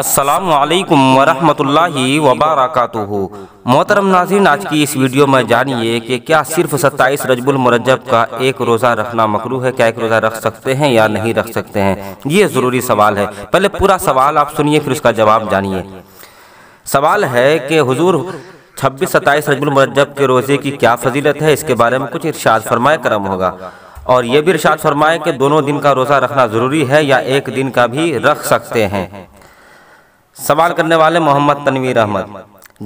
السلام علیکم ورحمۃ اللہ وبرکاتہ محترم ناظرین آج کی اس ویڈیو میں جانیے کہ کیا صرف ستائیس رجب المرجب کا ایک روزہ رکھنا مکرو ہے کیا ایک روزہ رکھ سکتے ہیں یا نہیں رکھ سکتے ہیں یہ ضروری سوال ہے پہلے پورا سوال آپ سنیے پھر اس کا جواب جانیے سوال ہے کہ حضور چھبیس ستائیس رجب المرجب کے روزے کی کیا فضیلت ہے اس کے بارے میں کچھ ارشاد فرمائے کرم ہوگا اور یہ بھی ارشاد فرمائے کہ دونوں دن کا روزہ رکھنا ضروری ہے یا ایک دن کا بھی رکھ سکتے ہیں سوال کرنے والے محمد تنویر احمد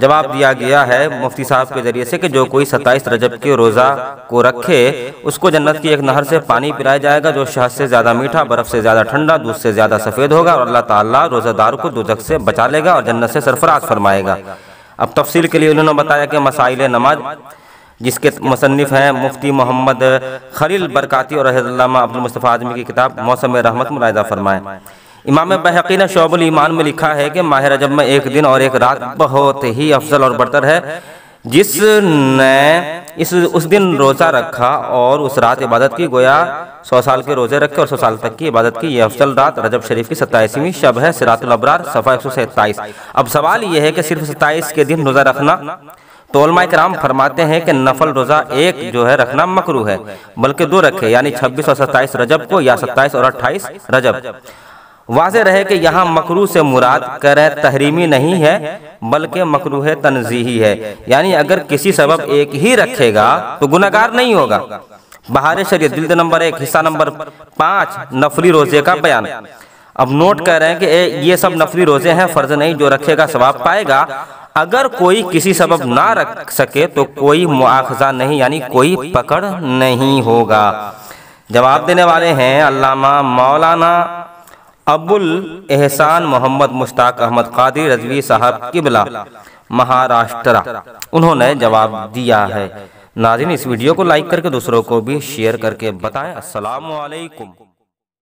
جواب دیا گیا ہے مفتی صاحب کے ذریعے سے کہ جو کوئی ستائیس رجب کے روزہ کو رکھے اس کو جنت کی ایک نہر سے پانی پلایا جائے گا جو شہد سے زیادہ میٹھا برف سے زیادہ ٹھنڈا دودھ سے زیادہ سفید ہوگا اور اللہ تعالیٰ روزہ دار کو دو سے بچا لے گا اور جنت سے سرفراز فرمائے گا اب تفصیل کے لیے انہوں نے بتایا کہ مسائل نماز جس کے مصنف ہیں مفتی محمد خلیل برکاتی اور رحض اللہ آدمی کی کتاب موسم رحمت ملاحظہ فرمائے امام بحقی نے شعب الایمان میں لکھا ہے کہ ماہ رجب میں ایک دن اور ایک رات بہت ہی افضل اور برتر ہے جس نے اس اس دن روزہ رکھا اور رات عبادت کی گویا سو سال کے روزے رکھے اور سو سال تک کی عبادت کی یہ افضل رات رجب شریف کی ستائیسویں شب ہے سرات الابرار صفحہ ایک سو ستائیس اب سوال یہ ہے کہ صرف ستائیس کے دن روزہ رکھنا تو علماء اکرام فرماتے ہیں کہ نفل روزہ ایک جو ہے رکھنا مکرو ہے بلکہ دو رکھے یعنی چھبیس اور ستائیس رجب کو یا ستائیس اور اٹھائیس رجب واضح رہے کہ یہاں مکروح سے مراد کریں تحریمی نہیں ہے بلکہ مکروح تنزیحی ہے یعنی اگر کسی سبب ایک ہی رکھے گا تو گناہگار نہیں ہوگا بہار شریعت نمبر نمبر ایک حصہ پانچ نفلی روزے کا بیان اب نوٹ کر رہے ہیں کہ یہ سب نفلی روزے ہیں فرض نہیں جو رکھے گا ثواب پائے گا اگر کوئی کسی سبب نہ رکھ سکے تو کوئی مواخذہ نہیں یعنی کوئی پکڑ نہیں ہوگا جواب دینے والے ہیں علامہ مولانا ابو الاحسان احسان محمد مشتاق احمد قادر رضوی صاحب قبلہ مہاراشٹرا انہوں نے جواب دیا ہے ناظرین اس ویڈیو کو لائک کر کے دوسروں کو بھی شیئر کر کے بتائیں السلام علیکم